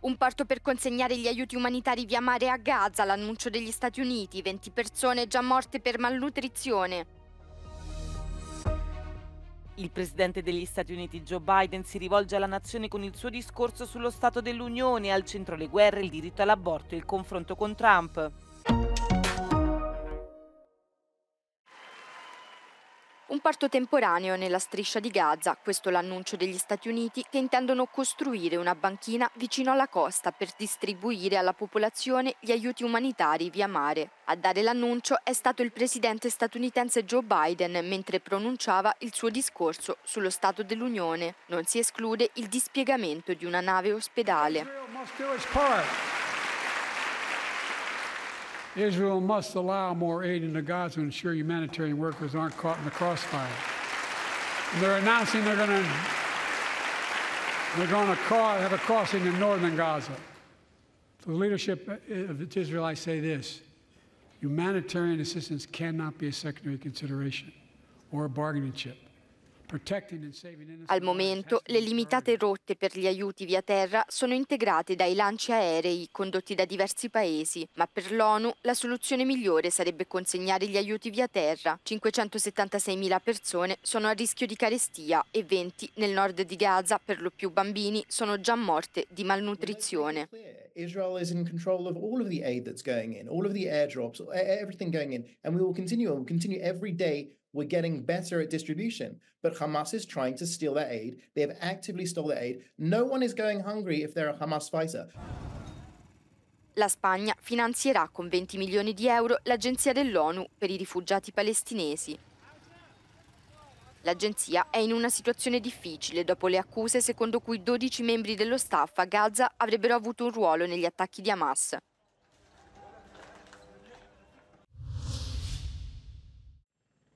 Un porto per consegnare gli aiuti umanitari via mare a Gaza, l'annuncio degli Stati Uniti, 20 persone già morte per malnutrizione. Il presidente degli Stati Uniti Joe Biden si rivolge alla nazione con il suo discorso sullo Stato dell'Unione, al centro le guerre, il diritto all'aborto e il confronto con Trump. Un parto temporaneo nella striscia di Gaza, questo l'annuncio degli Stati Uniti che intendono costruire una banchina vicino alla costa per distribuire alla popolazione gli aiuti umanitari via mare. A dare l'annuncio è stato il presidente statunitense Joe Biden mentre pronunciava il suo discorso sullo Stato dell'Unione. Non si esclude il dispiegamento di una nave ospedale. Israel must allow more aid into Gaza to ensure humanitarian workers aren't caught in the crossfire. And they're announcing they're going to they're going to have a crossing in northern Gaza. To the leadership of Israel, I say this humanitarian assistance cannot be a secondary consideration or a bargaining chip. Al momento le limitate rotte per gli aiuti via terra sono integrate dai lanci aerei condotti da diversi paesi, ma per l'ONU la soluzione migliore sarebbe consegnare gli aiuti via terra. 576.000 persone sono a rischio di carestia e 20 nel nord di Gaza, per lo più bambini, sono già morte di malnutrizione. Israel is in control of all of the aid that's going in, all of the airdrops, everything going in, and we will continue, we will continue every day We're getting better at distribution, but Hamas is trying to steal their aid. They have actively stolen their aid. No one is going hungry if they're a Hamas fighter. La Spagna finanzierà con 20 milioni di euro l'agenzia dell'ONU per i rifugiati palestinesi. L'agenzia è in una situazione difficile dopo le accuse secondo cui 12 membri dello staff a Gaza avrebbero avuto un ruolo negli attacchi di Hamas.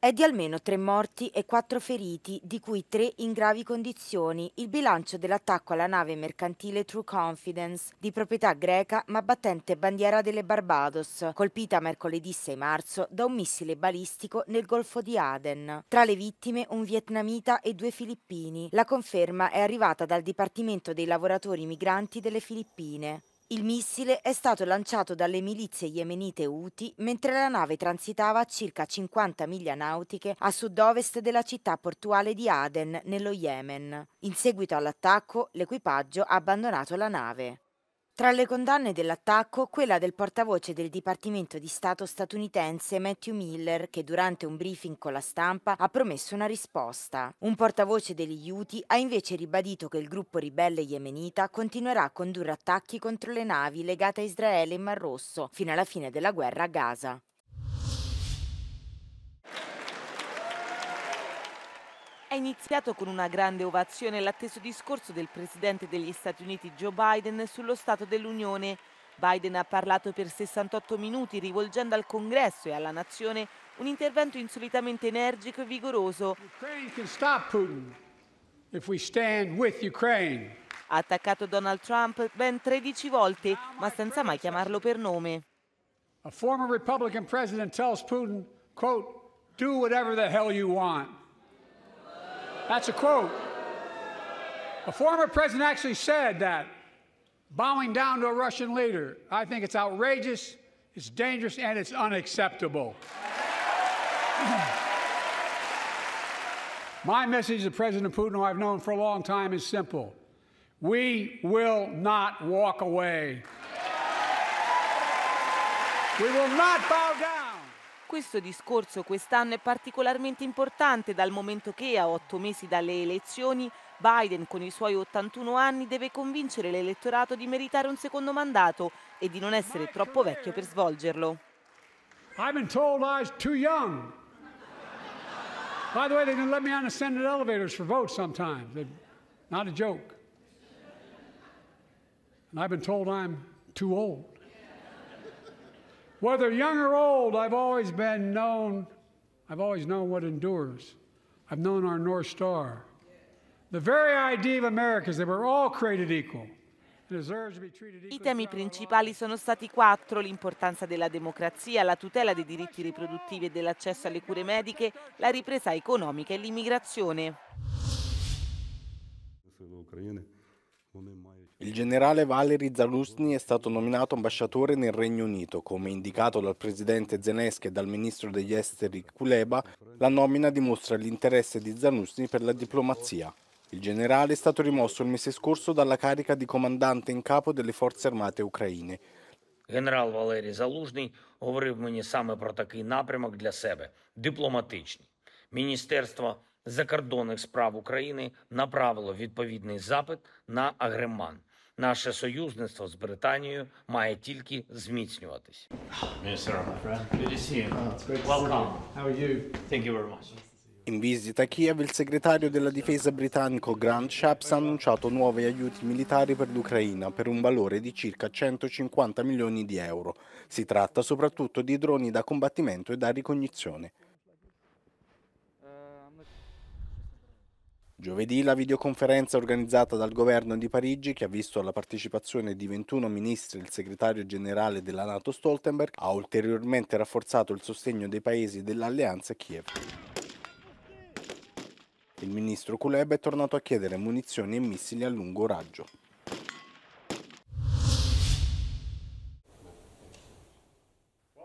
È di almeno tre morti e quattro feriti, di cui tre in gravi condizioni, il bilancio dell'attacco alla nave mercantile True Confidence, di proprietà greca ma battente bandiera delle Barbados, colpita mercoledì 6 marzo da un missile balistico nel Golfo di Aden. Tra le vittime un vietnamita e due filippini. La conferma è arrivata dal Dipartimento dei lavoratori migranti delle Filippine. Il missile è stato lanciato dalle milizie yemenite Houthi mentre la nave transitava a circa 50 miglia nautiche a sud-ovest della città portuale di Aden, nello Yemen. In seguito all'attacco, l'equipaggio ha abbandonato la nave. Tra le condanne dell'attacco, quella del portavoce del Dipartimento di Stato statunitense Matthew Miller, che durante un briefing con la stampa ha promesso una risposta. Un portavoce degli Houthi ha invece ribadito che il gruppo ribelle yemenita continuerà a condurre attacchi contro le navi legate a Israele in Mar Rosso fino alla fine della guerra a Gaza. È iniziato con una grande ovazione l'atteso discorso del presidente degli Stati Uniti Joe Biden sullo stato dell'Unione. Biden ha parlato per 68 minuti rivolgendo al Congresso e alla nazione un intervento insolitamente energico e vigoroso. Ha attaccato Donald Trump ben 13 volte, ma senza mai chiamarlo per nome. Un former Republican president tells Putin, quote, do whatever the hell you want. That's a quote. A former president actually said that, bowing down to a Russian leader. I think it's outrageous, it's dangerous, and it's unacceptable. My message to President Putin, who I've known for a long time, is simple. We will not walk away. We will not bow down. Questo discorso quest'anno è particolarmente importante dal momento che, a otto mesi dalle elezioni, Biden con i suoi 81 anni deve convincere l'elettorato di meritare un secondo mandato e di non essere troppo vecchio per svolgerlo. I've been told I was too young. By the way, they're going to let me on the Senate elevators for votes sometimes. Not a joke. And I've been told I'm too old. Whether young or old, I've always been known, I've always known what endures. I've known our North Star. The very idea of America is that we're all created equal. I temi principali sono stati quattro, l'importanza della democrazia, la tutela dei diritti riproduttivi e dell'accesso alle cure mediche, la ripresa economica e l'immigrazione. Il generale Valery Zaluzny è stato nominato ambasciatore nel Regno Unito. Come indicato dal presidente Zelensky e dal ministro degli esteri Kuleba, la nomina dimostra l'interesse di Zaluzny per la diplomazia. Il generale è stato rimosso il mese scorso dalla carica di comandante in capo delle forze armate ucraine. Генерал Валерій Залужний говорив мені саме про такий напрямок для себе дипломатичний. Міністерство закордонних справ України направило відповідний запит на агреман. Наше союзництво з Британією має тільки зміцнюватись. Ah, In visita a Kiev il segretario della difesa britannico Grant Shapps ha annunciato nuovi aiuti militari per l'Ucraina per un valore di circa 150 milioni di euro. Si tratta soprattutto di droni da combattimento e da ricognizione. Giovedì la videoconferenza organizzata dal governo di Parigi, che ha visto la partecipazione di 21 ministri e il segretario generale della Nato Stoltenberg, ha ulteriormente rafforzato il sostegno dei paesi dell'alleanza Kiev. Il ministro Kuleb è tornato a chiedere munizioni e missili a lungo raggio.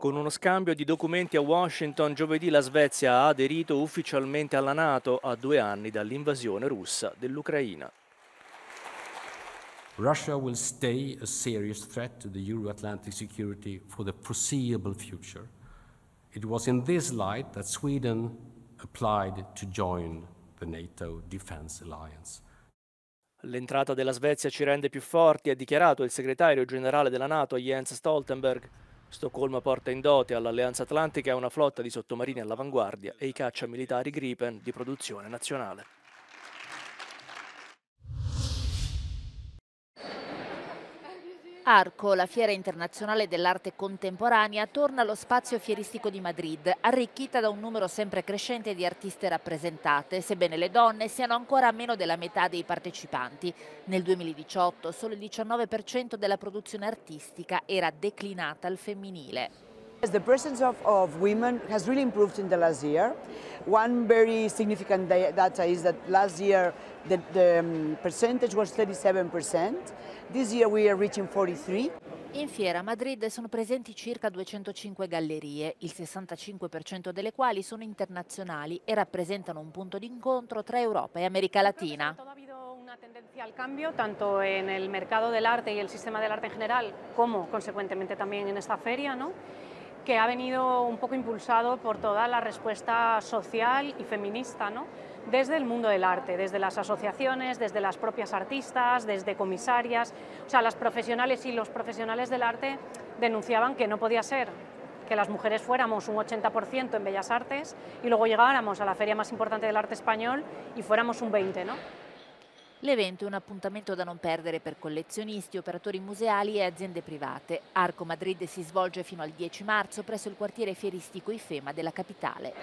Con uno scambio di documenti a Washington, giovedì la Svezia ha aderito ufficialmente alla Nato a due anni dall'invasione russa dell'Ucraina. Russia will stay a serious threat to the Euro-Atlantic security for the foreseeable future. It was in this light that Sweden applied to join the NATO Defense Alliance. L'entrata della Svezia ci rende più forti, ha dichiarato il segretario generale della NATO Jens Stoltenberg. Stoccolma porta in dote all'Alleanza Atlantica una flotta di sottomarini all'avanguardia e i caccia militari Gripen di produzione nazionale. Arco, la fiera internazionale dell'arte contemporanea, torna allo spazio fieristico di Madrid, arricchita da un numero sempre crescente di artiste rappresentate, sebbene le donne siano ancora meno della metà dei partecipanti. Nel 2018 solo il 19% della produzione artistica era declinata al femminile. The presence of, of, women has really improved in the last year. One very significant data is that last year the, the um, percentage was 37%. This year we are reaching 43. In fiera Madrid sono presenti circa 205 gallerie, il 65% delle quali sono internazionali e rappresentano un punto d'incontro tra Europa e America Latina. una tendencia al cambio, tanto en el mercado del arte y el sistema del arte en general, como consecuentemente también en esta feria, ¿no? que ha venido un poco impulsado por toda la respuesta social y feminista, ¿no? desde el mundo del arte, desde las asociaciones, desde las propias artistas, desde comisarias, o sea, las profesionales y los profesionales del arte denunciaban que no podía ser que las mujeres fuéramos un 80% en Bellas Artes y luego llegáramos a la feria más importante del arte español y fuéramos un 20%, ¿no? L'evento è un appuntamento da non perdere per collezionisti, operatori museali e aziende private. Arco Madrid si svolge fino al 10 marzo presso il quartiere fieristico Ifema della capitale.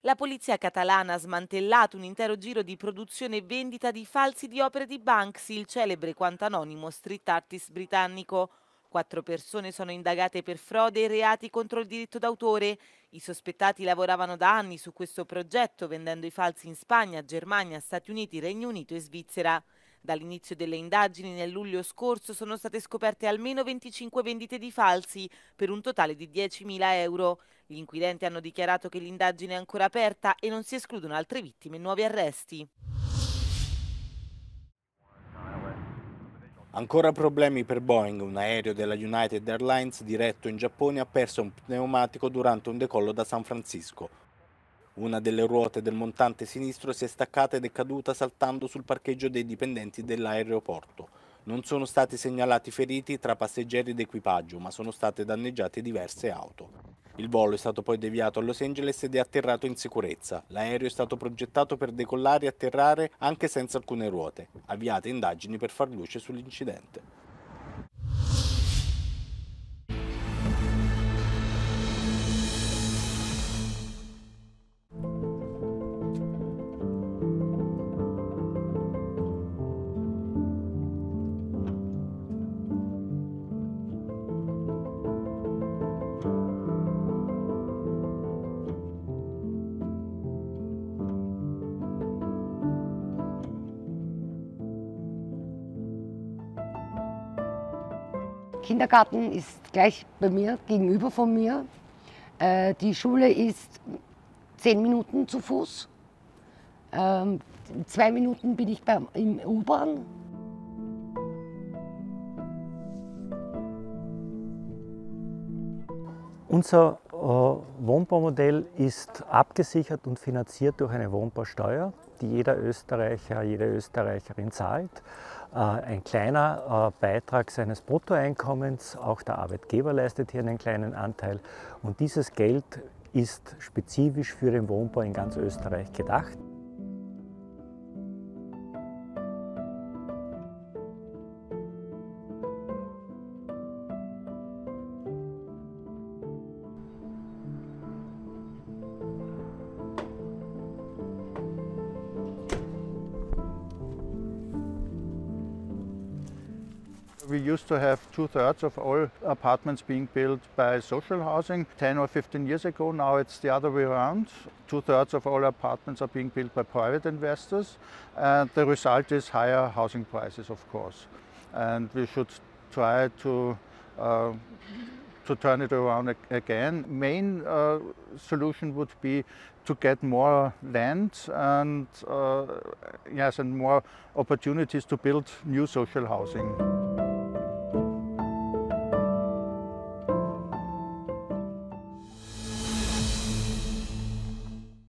La polizia catalana ha smantellato un intero giro di produzione e vendita di falsi di opere di Banksy, il celebre quanto anonimo street artist britannico. Quattro persone sono indagate per frode e reati contro il diritto d'autore. I sospettati lavoravano da anni su questo progetto vendendo i falsi in Spagna, Germania, Stati Uniti, Regno Unito e Svizzera. Dall'inizio delle indagini nel luglio scorso sono state scoperte almeno 25 vendite di falsi per un totale di 10.000 euro. Gli inquirenti hanno dichiarato che l'indagine è ancora aperta e non si escludono altre vittime e nuovi arresti. Ancora problemi per Boeing, un aereo della United Airlines diretto in Giappone ha perso un pneumatico durante un decollo da San Francisco. Una delle ruote del montante sinistro si è staccata ed è caduta saltando sul parcheggio dei dipendenti dell'aeroporto. Non sono stati segnalati feriti tra passeggeri ed equipaggio, ma sono state danneggiate diverse auto. Il volo è stato poi deviato a Los Angeles ed è atterrato in sicurezza. L'aereo è stato progettato per decollare e atterrare anche senza alcune ruote. Avviate indagini per far luce sull'incidente. Kindergarten ist gleich bei mir, gegenüber von mir. Äh, die Schule ist zehn Minuten zu Fuß. Ähm, zwei Minuten bin ich beim, im U-Bahn. Unser äh, Wohnbaumodell ist abgesichert und finanziert durch eine Wohnbausteuer, die jeder Österreicher, jede Österreicherin zahlt. Äh, ein kleiner äh, Beitrag seines Bruttoeinkommens. Auch der Arbeitgeber leistet hier einen kleinen Anteil. Und dieses Geld ist spezifisch für den Wohnbau in ganz Österreich gedacht. We used to have two-thirds of all apartments being built by social housing. 10 or 15 years ago, now it's the other way around. Two-thirds of all apartments are being built by private investors. And the result is higher housing prices, of course. And we should try to uh, to turn it around again. Main uh, solution would be to get more land and uh, yes, and more opportunities to build new social housing.